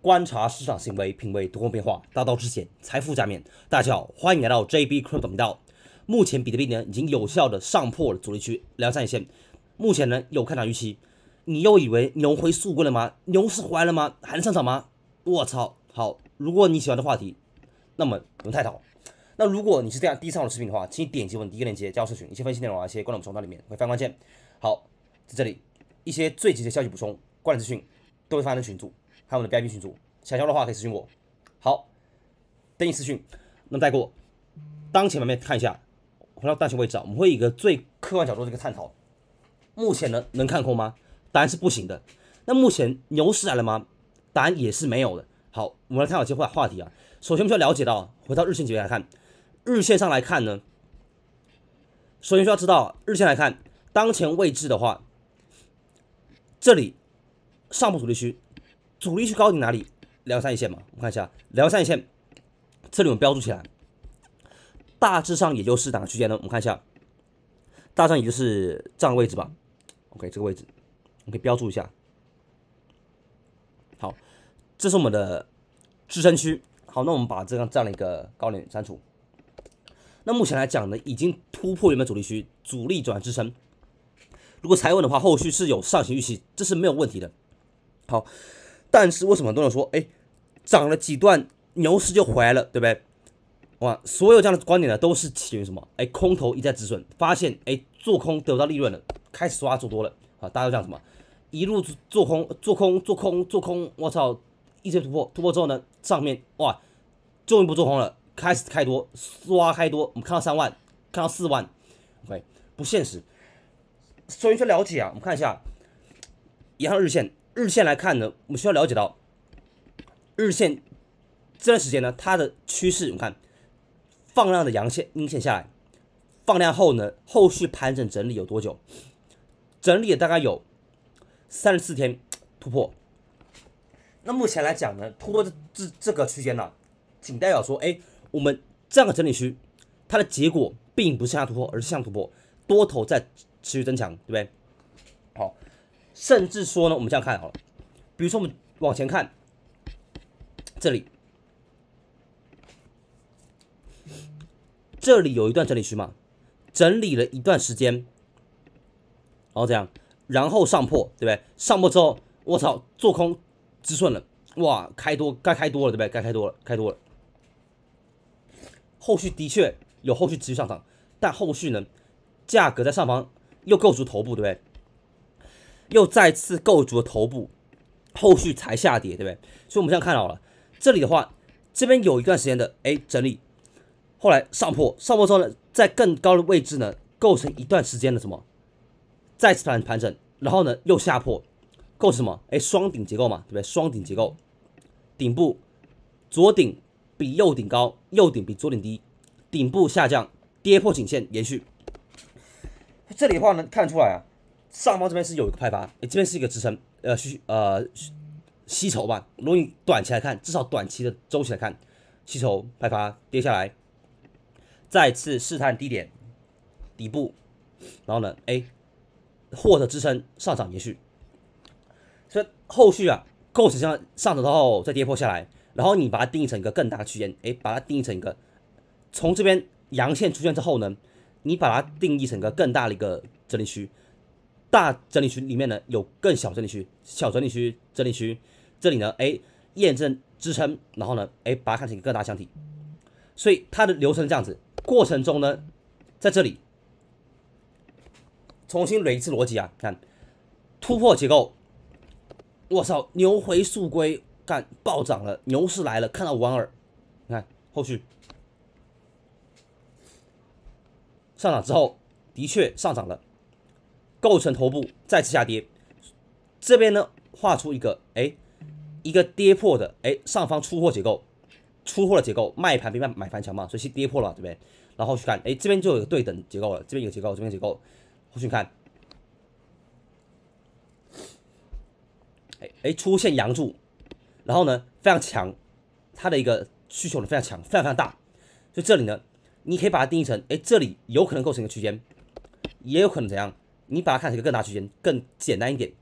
观察市场行为，品味多空变化，大道至简，财富加冕。大家好，欢迎来到 JB Crypto 频道。目前比特币呢已经有效的上破了阻力区两三线，目前呢有看涨预期。你又以为牛回速过了吗？牛市回来了吗？还能上涨吗？我操！好，如果你喜欢的话题，那么不用探讨。那如果你是这样低质量的视频的话，请点击我们第一个链接加入社群，一些分析内容啊，一些观点我们群里面会翻关键。好，在这里一些最急的消息补充，关联资讯都会发在群组。还有我们的 VIP 群组，想要的话可以私信我。好，等你私信。那么，带过当前盘面看一下，回到当前位置，啊，我们会以一个最客观角度的一个探讨。目前呢，能看空吗？答案是不行的。那目前牛市来了吗？答案也是没有的。好，我们来探讨一些话题啊。首先，我们需要了解到，回到日线级别来看，日线上来看呢，首先需要知道，日线来看，当前位置的话，这里上部阻力区。阻力区高点哪里？两三一线嘛，我看一下两三一线，这里我们标注起来，大致上也就是哪个区间呢？我们看一下，大致上也就是这样位置吧。OK，这个位置我们可以标注一下。好，这是我们的支撑区。好，那我们把这样这样的一个高点删除。那目前来讲呢，已经突破原本阻力区，阻力转支撑。如果踩稳的话，后续是有上行预期，这是没有问题的。好。但是为什么都能说哎，涨了几段牛市就回来了，对不对？哇，所有这样的观点呢，都是起源于什么？哎，空头一再止损，发现哎做空得到利润了，开始刷做多了啊！大家都讲什么？一路做空，做空，做空，做空！我操，一直突破，突破之后呢，上面哇终于不做空了，开始开多，刷开多。我们看到三万，看到四万，OK，不现实。所以说了解啊，我们看一下银行日线。日线来看呢，我们需要了解到，日线这段时间呢，它的趋势，你看放量的阳线、阴线下来，放量后呢，后续盘整整理有多久？整理了大概有三十四天突破。那目前来讲呢，突破这这这个区间呢，仅代表说，哎，我们这样个整理区，它的结果并不是向突破，而是向突破，多头在持续增强，对不对？好。甚至说呢，我们这样看好了，比如说我们往前看，这里，这里有一段整理区嘛，整理了一段时间，然后这样，然后上破，对不对？上破之后，我操，做空止损了，哇，开多该开多了，对不对？该开多了，开多了，后续的确有后续持续上涨，但后续呢，价格在上方又构筑头部，对不对？又再次构筑了头部，后续才下跌，对不对？所以我们现在看到了，这里的话，这边有一段时间的哎整理，后来上破，上破之后呢，在更高的位置呢构成一段时间的什么？再次盘盘整，然后呢又下破，构成什么？哎双顶结构嘛，对不对？双顶结构，顶部左顶比右顶高，右顶比左顶低，顶部下降跌破颈线延续，这里的话能看出来啊。上方这边是有一个派发，这边是一个支撑，呃，需呃吸筹吧，果你短期来看，至少短期的周期来看，吸筹派发跌下来，再次试探低点底部，然后呢，哎，获得支撑上涨延续，所以后续啊，构成上上涨之后再跌破下来，然后你把它定义成一个更大的区间，哎，把它定义成一个从这边阳线出现之后呢，你把它定义成一个更大的一个整理区。大整理区里面呢有更小整理区，小整理区整理区这里呢，哎，验证支撑，然后呢，哎，把它看成一个更大箱体，所以它的流程是这样子，过程中呢，在这里重新累积逻辑啊，看突破结构，我操，牛回速归，看暴涨了，牛市来了，看到玩二，你看后续上涨之后的确上涨了。构成头部再次下跌，这边呢画出一个哎，一个跌破的哎，上方出货结构，出货的结构，卖盘比卖买盘强嘛，所以是跌破了这边，然后去看哎，这边就有对等结构了，这边有结构，这边结构，后续看，哎哎出现阳柱，然后呢非常强，它的一个需求呢非常强，非常非常大，所以这里呢你可以把它定义成哎，这里有可能构成一个区间，也有可能怎样？你把它看成一个更大区间，更简单一点，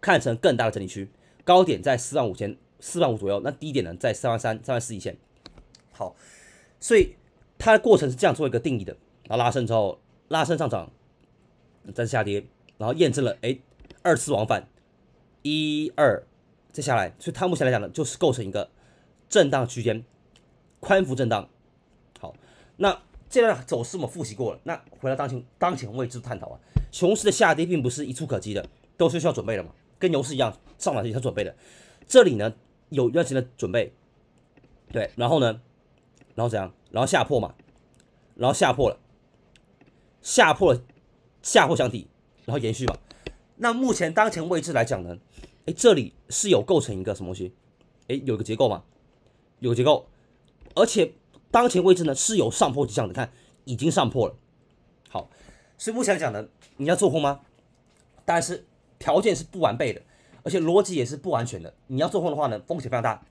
看成更大的整理区，高点在四万五千、四万五左右，那低点呢，在三万三、三万四一线。好，所以它的过程是这样做一个定义的：然后拉升之后，拉升上涨，再下跌，然后验证了，哎，二次往返，一二，再下来。所以它目前来讲呢，就是构成一个震荡区间，宽幅震荡。好，那。这段走势我们复习过了，那回到当前当前位置探讨啊，熊市的下跌并不是一触可及的，都是需要准备的嘛，跟牛市一样，上涨也是要准备的。这里呢有段时间的准备，对，然后呢，然后怎样？然后下破嘛，然后下破了，下破了，下破箱底，然后延续嘛。那目前当前位置来讲呢，哎，这里是有构成一个什么东西？哎，有个结构嘛，有结构，而且。当前位置呢是有上破迹象，你看已经上破了。好，所以目前来讲呢，你要做空吗？但是条件是不完备的，而且逻辑也是不完全的。你要做空的话呢，风险非常大，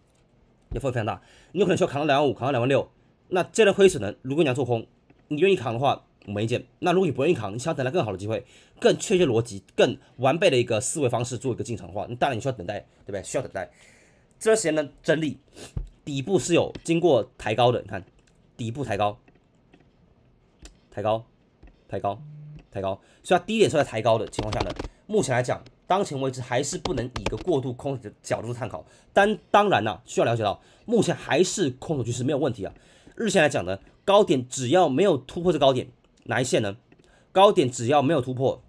也风险非常大。你有可能需要扛到两万五，扛到两万六。那这类亏损呢？如果你要做空，你愿意扛的话，我没意见。那如果你不愿意扛，你想等待更好的机会，更确切逻辑、更完备的一个思维方式做一个进场的话，当然你需要等待，对不对？需要等待。这段时间呢，整理。底部是有经过抬高的，你看，底部抬高，抬高，抬高，抬高，所以它低点是在抬高的情况下呢。目前来讲，当前为止还是不能以一个过度空的角度参考，但当然呢，需要了解到目前还是空头趋势没有问题啊。日线来讲呢，高点只要没有突破这高点哪一线呢？高点只要没有突破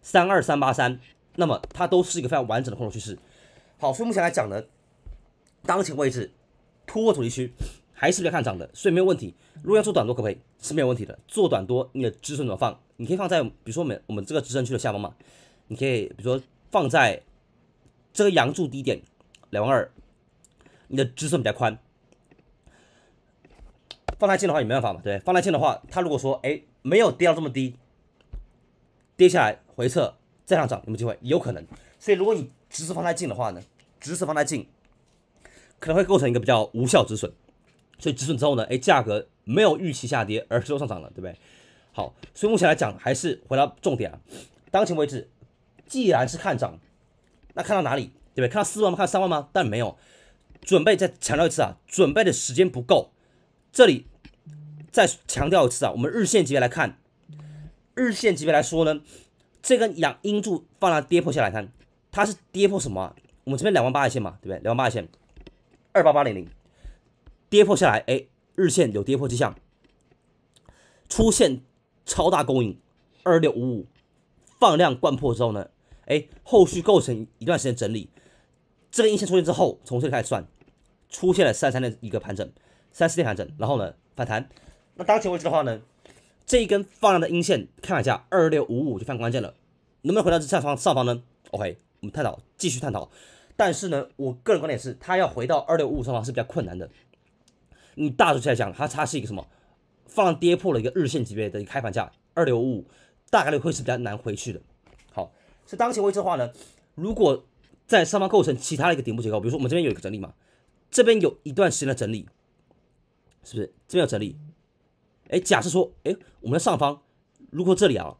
三二三八三，那么它都是一个非常完整的空头趋势。好，所以目前来讲呢。当前位置突破阻力区，还是较看涨的，所以没有问题。如果要做短多，可不可以？是没有问题的。做短多，你的止损怎么放？你可以放在比如说我们我们这个支撑区的下方嘛。你可以比如说放在这个阳柱低点两万二，你的止损比较宽。放太近的话也没办法嘛。对，放太近的话，它如果说哎没有跌到这么低，跌下来回撤再上涨，有没有机会？有可能。所以如果你止损放太近的话呢，止损放太近。可能会构成一个比较无效止损，所以止损之后呢，哎，价格没有预期下跌，而是又上涨了，对不对？好，所以目前来讲，还是回到重点啊。当前位置，既然是看涨，那看到哪里，对不对？看到四万吗？看到三万吗？但没有。准备再强调一次啊，准备的时间不够。这里再强调一次啊，我们日线级别来看，日线级别来说呢，这根阳阴柱放那跌破下来，看它是跌破什么？我们这边两万八一线嘛，对不对？两万八一线。二八八零零跌破下来，哎，日线有跌破迹象，出现超大供应，二六五五放量灌破之后呢，哎，后续构成一段时间整理，这根阴线出现之后，从这里开始算，出现了三三的一个盘整，三四天盘整，然后呢反弹，那当前位置的话呢，这一根放量的阴线，看一下二六五五就非常关键了，能不能回到这上方上方呢？OK，我们探讨，继续探讨。但是呢，我个人观点是，它要回到二六五五上方是比较困难的。你大处来讲，它它是一个什么，放跌破了一个日线级别的一个开盘价二六五五，大概率会是比较难回去的。好，是当前位置的话呢，如果在上方构成其他的一个顶部结构，比如说我们这边有一个整理嘛，这边有一段时间的整理，是不是这边有整理？哎，假设说，哎，我们的上方如果这里啊，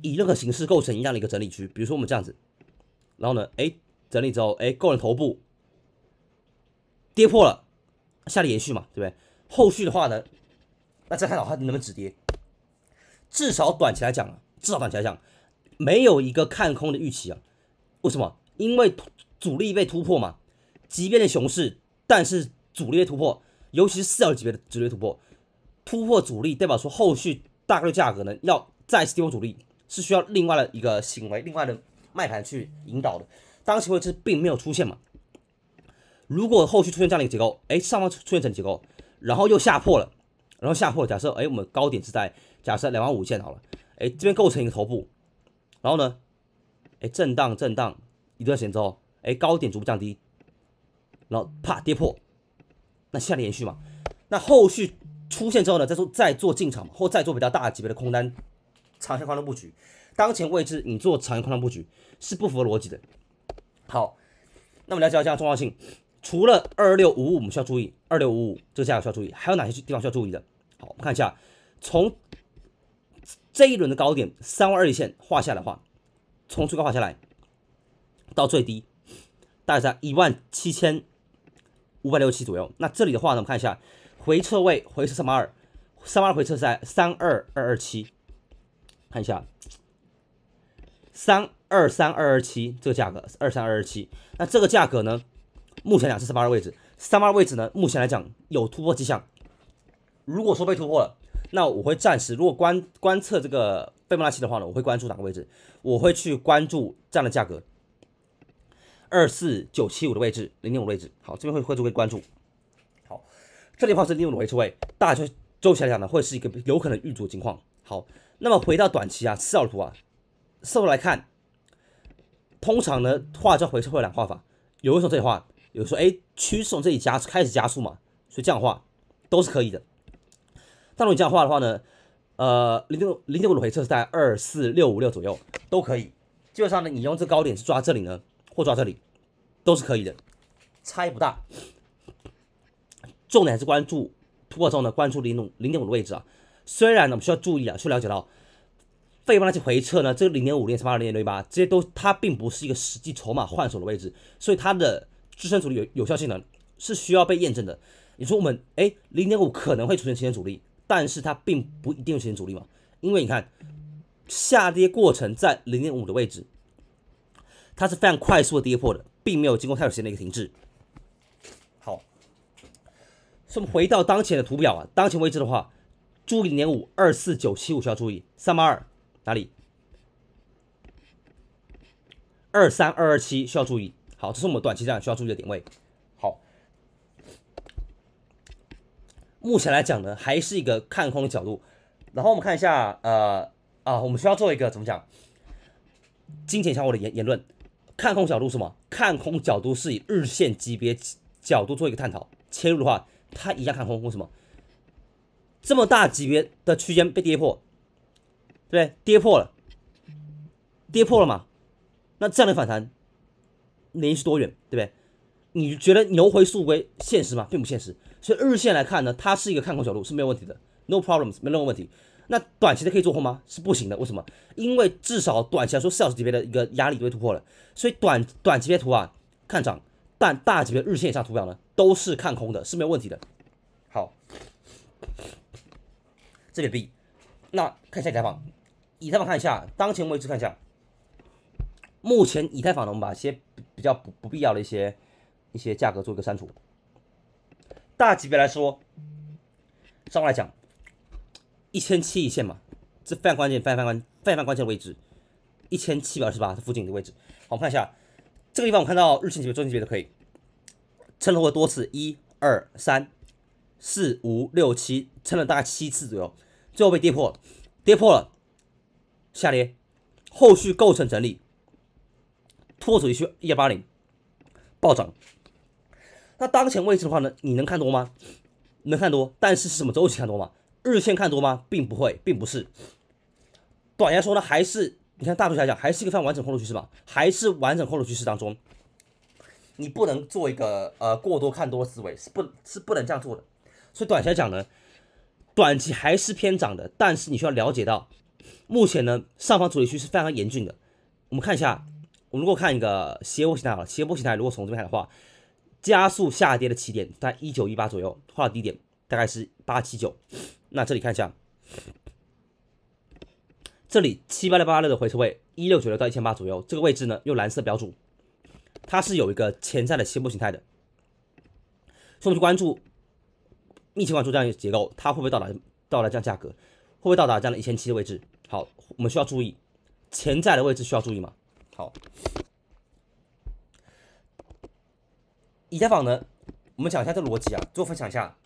以任何形式构成一样的一个整理区，比如说我们这样子，然后呢，哎。整理之后，哎，个人头部，跌破了，下跌延续嘛，对不对？后续的话呢，那再看它能不能止跌。至少短期来讲，至少短期来讲，没有一个看空的预期啊。为什么？因为主力被突破嘛。即便是熊市，但是主力被突破，尤其是四小时级别的直接突破，突破主力代表说后续大概率价格呢要再跌破主力，是需要另外的一个行为，另外的卖盘去引导的。当前位置并没有出现嘛？如果后续出现这样的一个结构，哎，上方出现整结构，然后又下破了，然后下破，假设哎，我们高点是在假设两万五一线好了，哎，这边构成一个头部，然后呢，哎，震荡震荡一段时间之后，哎，高点逐步降低，然后啪跌破，那下跌延续嘛？那后续出现之后呢，再做再做进场或再做比较大级别的空单，长线宽的布局。当前位置你做长线宽的布局是不符合逻辑的。好，那我们来讲一下重要性。除了二六五五，我们需要注意二六五五这个价格需要注意，还有哪些地方需要注意的？好，我们看一下，从这一轮的高点三万二线画下来的话，从最高画下来到最低，大概在一万七千五百六七左右。那这里的话呢，我们看一下回撤位，回撤三八二，三八二回撤在三二二二七，看一下三。二三二二七这个价格，二三二二七，那这个价格呢，目前也是三八的位置，三八位置呢，目前来讲有突破迹象。如果说被突破了，那我会暂时如果观观测这个贝蒙纳奇的话呢，我会关注哪个位置？我会去关注这样的价格，二四九七五的位置，零点五的位置。好，这边会会会关注。好，这里的话是零点的 H 位，大家周期来讲呢，会是一个有可能遇阻的情况。好，那么回到短期啊，四小图啊，四小图来看。通常呢，画这回撤会有两画法，有人说这里画，有人说哎，趋势从这里加开始加速嘛，所以这样画都是可以的。但如果你这样画的话呢，呃，零点零点五的回撤是在二四六五六左右都可以。基本上呢，你用这高点去抓这里呢，或抓这里，都是可以的，差异不大。重点还是关注突破之后呢，关注零点零点五的位置啊。虽然呢，我们需要注意啊，去了解到。费帮他去回撤呢？这个零点五零三八零点六一八这些都，它并不是一个实际筹码换手的位置，所以它的支撑阻力有有效性能是需要被验证的。你说我们哎，零点五可能会出现支撑阻力，但是它并不一定有支撑阻力嘛？因为你看下跌过程在零点五的位置，它是非常快速的跌破的，并没有经过太久时间的一个停滞。好，那么回到当前的图表啊，当前位置的话，注意零点五二四九七五需要注意三八二。哪里？二三二二七需要注意。好，这是我们短期站需要注意的点位。好，目前来讲呢，还是一个看空的角度。然后我们看一下，呃，啊，我们需要做一个怎么讲？金钱小我的言言论，看空角度是什么？看空角度是以日线级别角度做一个探讨。切入的话，它一样看空，为什么？这么大级别的区间被跌破。对，跌破了，跌破了嘛？那这样的反弹，能是多远？对不对？你觉得牛回速归现实吗？并不现实。所以日线来看呢，它是一个看空角度是没有问题的，no problems，没任何问题。那短期的可以做空吗？是不行的。为什么？因为至少短期来说，四小时级别的一个压力都被突破了，所以短短级别图啊看涨，但大级别日线以上图表呢都是看空的，是没有问题的。好，这个 B，那看一下开放。以太坊看一下，当前位置看一下。目前以太坊呢，我们把一些比较不不必要的一些一些价格做一个删除。大级别来说，上来讲，一千七一线嘛，这非常关键非常关非常关键的位置，一千七百二十八附近的位置。我们看一下这个地方，我看到日线级别、周级别都可以撑了我多次，一二三四五六七，撑了大概七次左右，最后被跌破，跌破了。下跌，后续构成整理，拖走一区一八零，暴涨。那当前位置的话呢，你能看多吗？能看多，但是是什么周期看多吗？日线看多吗？并不会，并不是。短线说呢，还是你看大图下讲，还是一个常完整空头趋势吧？还是完整空头趋势当中，你不能做一个呃过多看多思维，是不？是不能这样做的。所以短线讲呢，短期还是偏涨的，但是你需要了解到。目前呢，上方阻力区是非常严峻的。我们看一下，我们如果看一个斜坡形态，了，斜坡形态如果从这边看的话，加速下跌的起点在一九一八左右，画的低点大概是八七九。那这里看一下，这里七八六八六的回撤位，一六九六到一千八左右这个位置呢，用蓝色标注，它是有一个潜在的斜坡形态的，所以我们去关注密切关注这样一个结构，它会不会到达到达这样价格，会不会到达这样的一千七的位置。好，我们需要注意，潜在的位置需要注意吗？好，以太坊呢？我们讲一下这逻辑啊，做分享一下。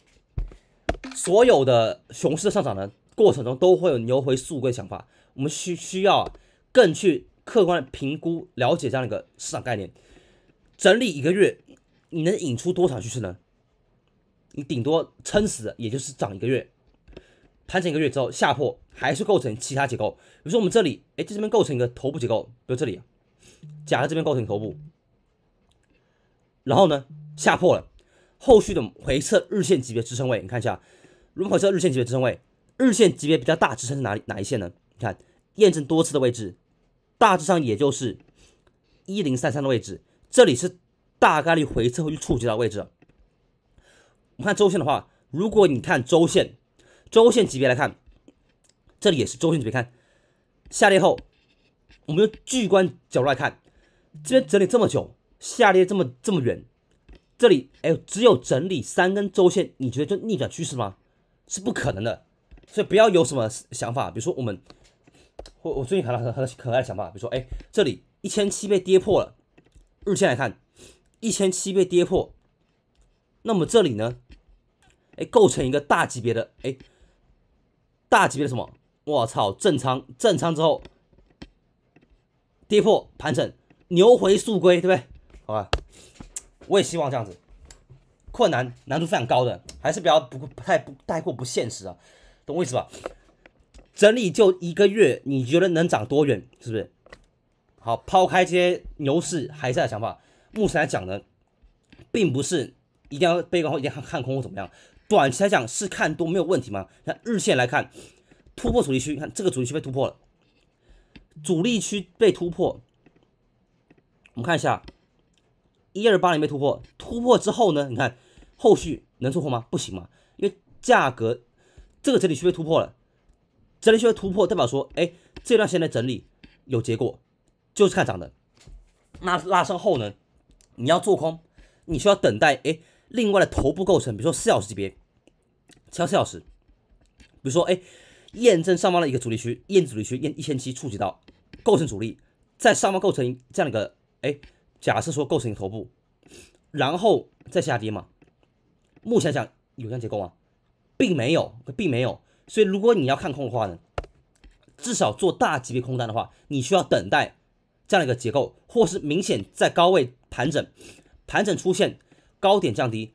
所有的熊市上涨的过程中，都会有牛回速归的想法。我们需需要更去客观的评估、了解这样一个市场概念。整理一个月，你能引出多少趋势呢？你顶多撑死也就是涨一个月。盘整一个月之后下破，还是构成其他结构。比如说我们这里，哎，这边构成一个头部结构，比如这里，假的这边构成头部，然后呢下破了，后续的回撤日线级别支撑位，你看一下，如何撤日线级别支撑位？日线级别比较大支撑是哪里哪一线呢？你看验证多次的位置，大致上也就是一零三三的位置，这里是大概率回撤会去触及到位置。我们看周线的话，如果你看周线。周线级别来看，这里也是周线级别看，下跌后，我们用巨观角度来看，这边整理这么久，下跌这么这么远，这里哎，只有整理三根周线，你觉得就逆转趋势吗？是不可能的，所以不要有什么想法，比如说我们，我我最近看到很很可爱的想法，比如说哎，这里一千七被跌破了，日线来看一千七被跌破，那么这里呢，哎，构成一个大级别的哎。大级别的什么？我操，震仓，震仓之后跌破盘整，牛回速归，对不对？好吧，我也希望这样子。困难难度非常高的，还是比较不不太不太过不现实啊，懂我意思吧？整理就一个月，你觉得能涨多远？是不是？好，抛开这些牛市还在的想法，目前来讲呢，并不是一定要背观或一定要看空或怎么样。短期来讲是看多没有问题吗？那日线来看，突破主力区，看这个主力区被突破了，主力区被突破，我们看一下，一二八零被突破，突破之后呢？你看后续能做空吗？不行嘛，因为价格这个整理区被突破了，整理区被突破代表说，哎，这段时间的整理有结果，就是看涨的，那拉升后呢？你要做空，你需要等待，哎。另外的头部构成，比如说四小时级别，敲四小时，比如说哎，验证上方的一个阻力区，验阻力区，验一千七触及到，构成阻力，在上方构成这样一个哎，假设说构成一个头部，然后再下跌嘛。目前讲有这样结构吗？并没有，并没有。所以如果你要看空的话呢，至少做大级别空单的话，你需要等待这样一个结构，或是明显在高位盘整，盘整出现。高点降低，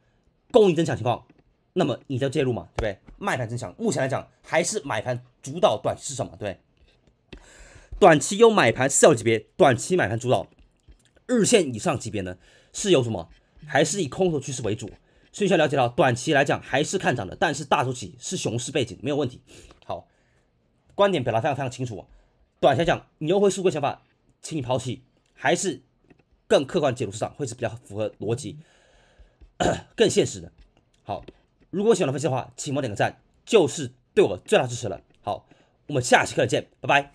供应增强情况，那么你就要介入嘛，对不对？卖盘增强，目前来讲还是买盘主导。短期什么？对，短期有买盘次要级别，短期买盘主导。日线以上级别呢，是有什么？还是以空头趋势为主？所以需要了解到，短期来讲还是看涨的，但是大周期是熊市背景，没有问题。好，观点表达非常非常清楚。短期讲牛回会这个想法，请你抛弃，还是更客观解读市场会是比较符合逻辑。更现实的。好，如果喜欢的分析的话，请帮我点个赞，就是对我最大支持了。好，我们下期课见，拜拜。